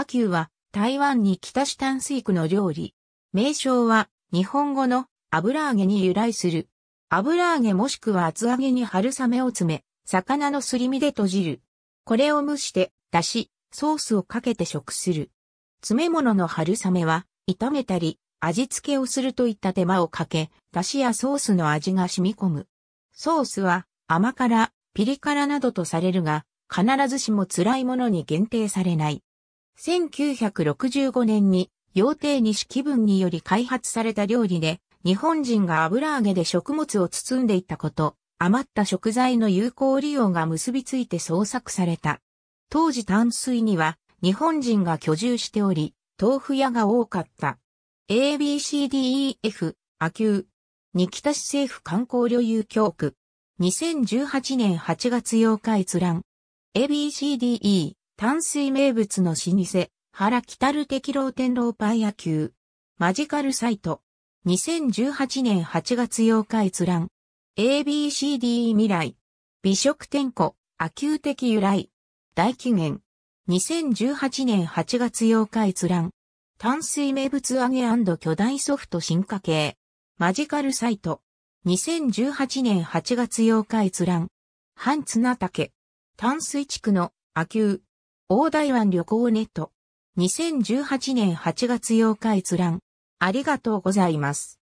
アキューは台湾に北ンスイクの料理。名称は日本語の油揚げに由来する。油揚げもしくは厚揚げに春雨を詰め、魚のすり身で閉じる。これを蒸して、出汁、ソースをかけて食する。詰め物の春雨は、炒めたり、味付けをするといった手間をかけ、出汁やソースの味が染み込む。ソースは、甘辛、ピリ辛などとされるが、必ずしも辛いものに限定されない。1965年に、洋西気分により開発された料理で、日本人が油揚げで食物を包んでいたこと、余った食材の有効利用が結びついて創作された。当時淡水には日本人が居住しており、豆腐屋が多かった。ABCDEF、ア級。に北市政府観光旅遊協区。2018年8月8日閲覧。ABCDE。淡水名物の老舗、原北る敵老天老パイ野球。マジカルサイト。2018年8月8日閲覧。ABCD 未来。美食天庫、亜球的由来。大紀元。2018年8月8日閲覧。淡水名物揚げ巨大ソフト進化系。マジカルサイト。2018年8月8日閲覧。半綱竹。淡水地区の亜球。大台湾旅行ネット。2018年8月8日閲覧。ありがとうございます。